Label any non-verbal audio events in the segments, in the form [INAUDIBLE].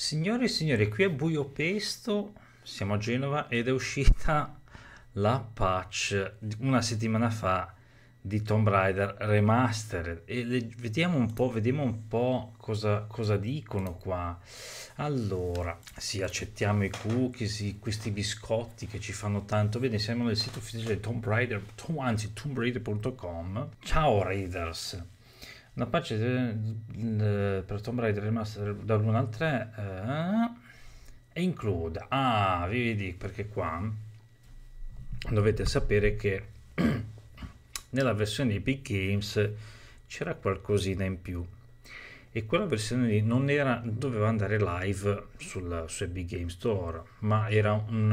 Signore e signori, qui è Buio Pesto, siamo a Genova ed è uscita la patch una settimana fa di Tomb Raider Remastered e le, vediamo un po', vediamo un po cosa, cosa, dicono qua. Allora, sì, accettiamo i cookies, questi biscotti che ci fanno tanto bene, siamo nel sito ufficiale di Tomb Raider, anzi tombraider.com. Ciao Raiders! La pace eh, per Tomb Raider Remastered 1 al 3 eh, e include, ah, vedi perché qua dovete sapere che [CLEARS THROAT] nella versione di Big Games c'era qualcosina in più e quella versione lì non era, doveva andare live sul, su Big Game Store, ma era un,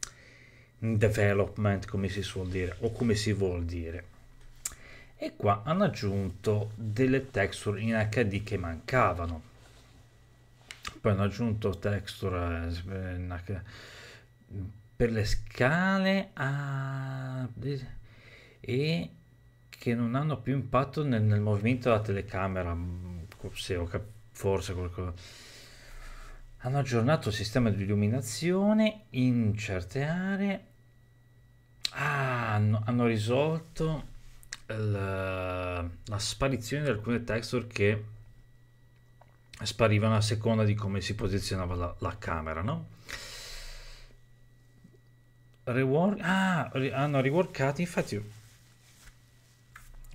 uh, un development come si suol dire o come si vuol dire e qua hanno aggiunto delle texture in HD che mancavano poi hanno aggiunto texture eh, per le scale a... e che non hanno più impatto nel, nel movimento della telecamera mm, se ho capito forse qualcosa hanno aggiornato il sistema di illuminazione in certe aree ah, hanno, hanno risolto la, la sparizione di alcune texture che sparivano a seconda di come si posizionava la, la camera, no? Rework, ah, hanno ah, reworkato, infatti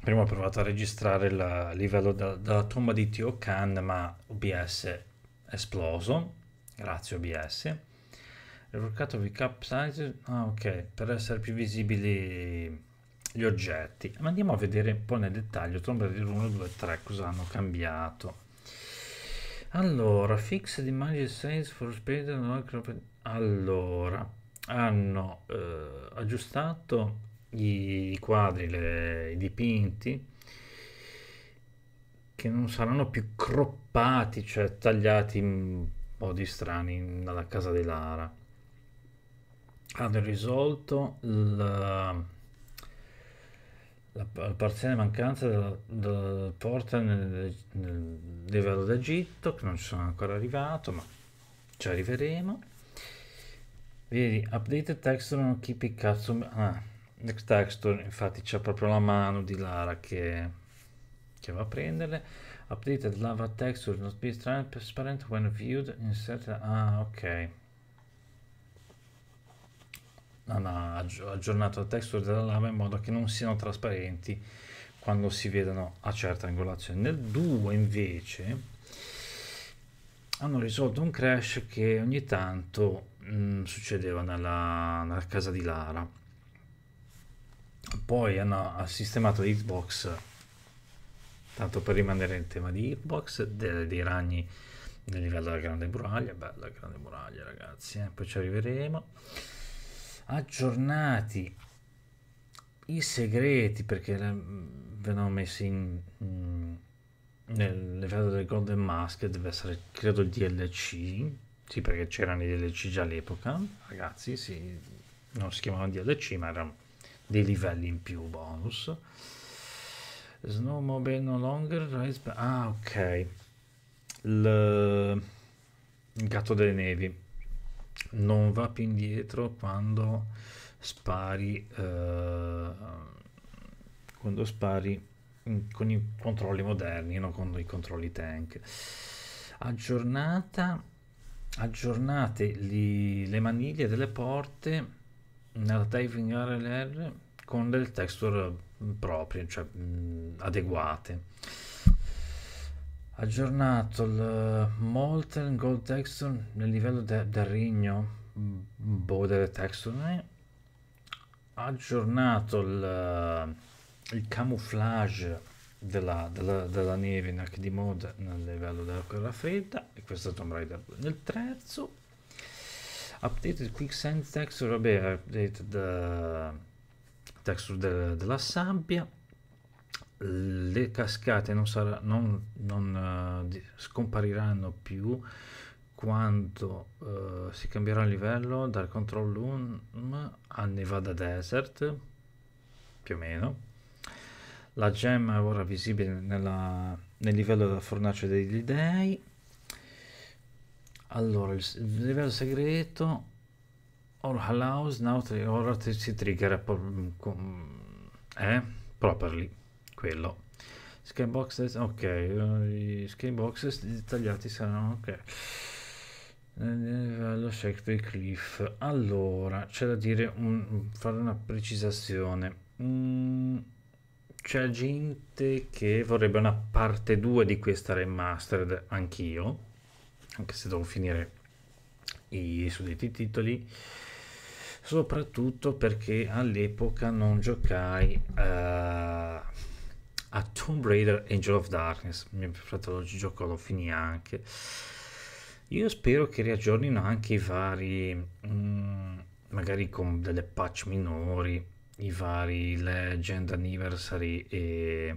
prima ho provato a registrare il livello da, dalla tomba di Tio Khan, ma OBS è esploso, grazie OBS. Reworkato VK Size, ah ok, per essere più visibili gli oggetti. Ma andiamo a vedere un po' nel dettaglio Tomb Raider 1, 2, 3 cosa hanno cambiato. Allora, fixed images size for speed no Allora, hanno eh, aggiustato i quadri, le, i dipinti che non saranno più croppati, cioè tagliati un po' di strani dalla casa di Lara hanno risolto la, la parziale mancanza della, della porta nel, nel livello d'Egitto, che non ci sono ancora arrivato, ma ci arriveremo. Vedi, update texture non keep it custom... Ah, next texture, infatti c'è proprio la mano di Lara che, che va a prenderle. Updated lava texture not be transparent when viewed insert. Ah, ok hanno aggiornato la texture della lama in modo che non siano trasparenti quando si vedono a certa angolazione. Nel 2 invece hanno risolto un crash che ogni tanto mh, mm, succedeva nella, nella, casa di Lara. Poi hanno sistemato Xbox, tanto per rimanere in tema di Xbox, de, dei ragni nel livello della Grande Muraglia, bella Grande Muraglia ragazzi, eh? poi ci arriveremo aggiornati i segreti perché venivano messi in, nel livello del Golden Mask deve essere credo il DLC sì perché c'erano i DLC già all'epoca ragazzi sì, non si chiamavano DLC ma erano dei livelli in più bonus Snowmobile no longer rise ah ok il gatto delle nevi non va più indietro quando spari eh, quando spari con i controlli moderni non con i controlli tank aggiornata aggiornate gli, le maniglie delle porte nella diving RLR con delle texture proprie cioè mh, adeguate aggiornato il eh, Molten Gold Texture nel livello de del regno mm, boh delle texture eh. aggiornato il, eh, il camouflage della, della, della, neve in HD mode nel livello della guerra fredda e questo è Tomb Raider 2 nel terzo updated quicksand texture vabbè updated uh, texture de della sabbia le cascate non, sarà, non, non uh, scompariranno più quando uh, si cambierà il livello dal control room a Nevada Desert più o meno la gemma è ora visibile nella, nel livello della fornace degli dei allora il, il livello segreto All House now or si trigger mm, eh, properly quello skybox ok eh, skybox tagliati saranno ok livello eh, eh, Shakespeare Cliff allora c'è da dire un, fare una precisazione mm, c'è gente che vorrebbe una parte 2 di questa remastered anch'io anche se devo finire i suddetti titoli soprattutto perché all'epoca non giocai uh, a Tomb Raider Angel of Darkness. Mio fratello gioco lo finì anche. Io spero che riaggiornino anche i vari, mh, mm, magari con delle patch minori, i vari Legend Anniversary e,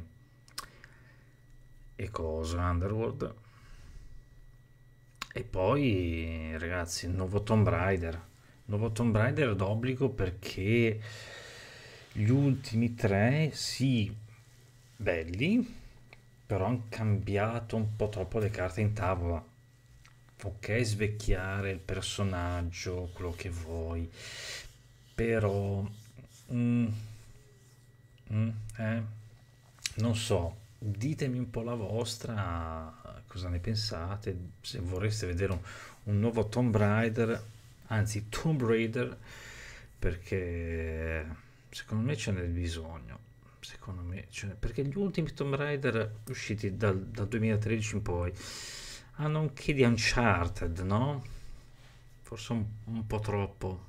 e cosa, Underworld. E poi, ragazzi, il nuovo Tomb Raider. Il Nuovo Tomb Raider d'obbligo perché gli ultimi tre, sì, belli, però hanno cambiato un po' troppo le carte in tavola. Ok, svecchiare il personaggio, quello che vuoi, però... Mm, mm, eh, non so, ditemi un po' la vostra, cosa ne pensate, se vorreste vedere un, un nuovo Tomb Raider, anzi Tomb Raider, perché secondo me ce n'è bisogno secondo me, cioè, perché gli ultimi Tomb Raider usciti dal, dal 2013 in poi hanno un che di Uncharted, no? Forse un, un, po' troppo.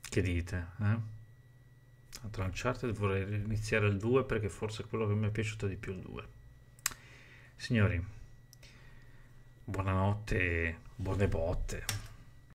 Che dite? Eh? Ah, tra Uncharted vorrei iniziare il 2 perché forse è quello che mi è piaciuto di più il 2. Signori, buonanotte, buone botte.